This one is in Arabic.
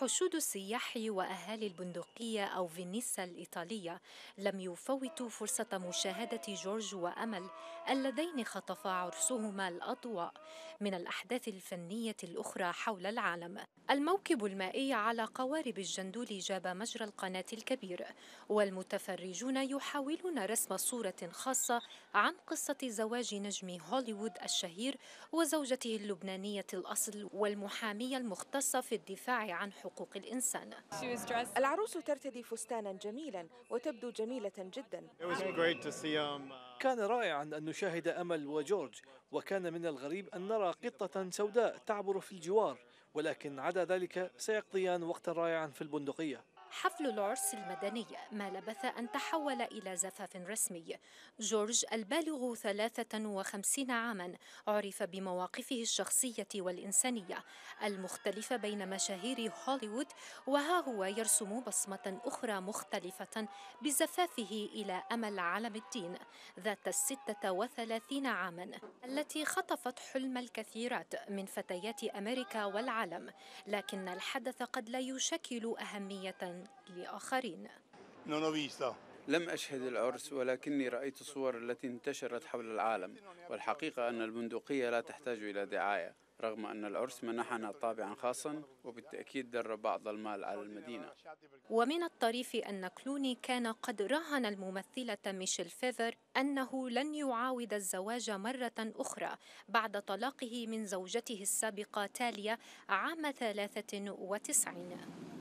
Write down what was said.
حشود السياح وأهالي البندقية أو فينيسا الإيطالية لم يفوتوا فرصة مشاهدة جورج وأمل اللذين خطفا عرسهما الأضواء من الأحداث الفنية الأخرى حول العالم الموكب المائي على قوارب الجندول جاب مجرى القناة الكبير والمتفرجون يحاولون رسم صورة خاصة عن قصة زواج نجم هوليوود الشهير وزوجته اللبنانية الأصل والمحامية المختصة في الدفاع عن حقوق الإنسان العروس ترتدي فستانا جميلا وتبدو جميلة جدا uh, كان رائعا أن نشاهد أمل وجورج وكان من الغريب أن نرى قطة سوداء تعبر في الجوار ولكن عدا ذلك سيقضيان وقتا رائعا في البندقية حفل العرس المدني ما لبث أن تحول إلى زفاف رسمي جورج البالغ 53 عاما عرف بمواقفه الشخصية والإنسانية المختلفة بين مشاهير هوليوود وها هو يرسم بصمة أخرى مختلفة بزفافه إلى أمل علم الدين ذات الستة وثلاثين عاما التي خطفت حلم الكثيرات من فتيات أمريكا والعالم لكن الحدث قد لا يشكل أهمية لآخرين لم أشهد العرس ولكني رأيت الصور التي انتشرت حول العالم والحقيقة أن البندقية لا تحتاج إلى دعاية رغم أن العرس منحنا طابعا خاصا وبالتأكيد در بعض المال على المدينة ومن الطريف أن كلوني كان قد راهن الممثلة ميشيل فيفر أنه لن يعاود الزواج مرة أخرى بعد طلاقه من زوجته السابقة تاليا عام 93